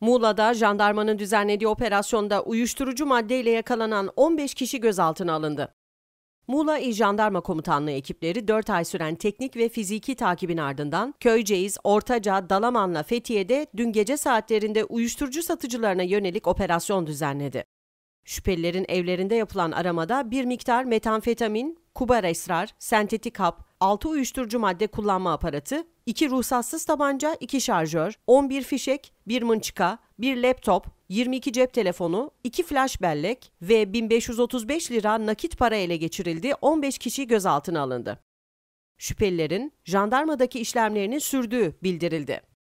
Muğla'da jandarmanın düzenlediği operasyonda uyuşturucu maddeyle yakalanan 15 kişi gözaltına alındı. Muğla İl Jandarma Komutanlığı ekipleri 4 ay süren teknik ve fiziki takibin ardından Köyceğiz, Ortaca, Dalaman'la Fethiye'de dün gece saatlerinde uyuşturucu satıcılarına yönelik operasyon düzenledi. Şüphelilerin evlerinde yapılan aramada bir miktar metamfetamin, kubar esrar, sentetik hap, 6 uyuşturucu madde kullanma aparatı, 2 ruhsatsız tabanca, 2 şarjör, 11 fişek, 1 mınçıka, 1 laptop, 22 cep telefonu, 2 flash bellek ve 1535 lira nakit para ele geçirildi. 15 kişi gözaltına alındı. Şüphelilerin jandarmadaki işlemlerinin sürdüğü bildirildi.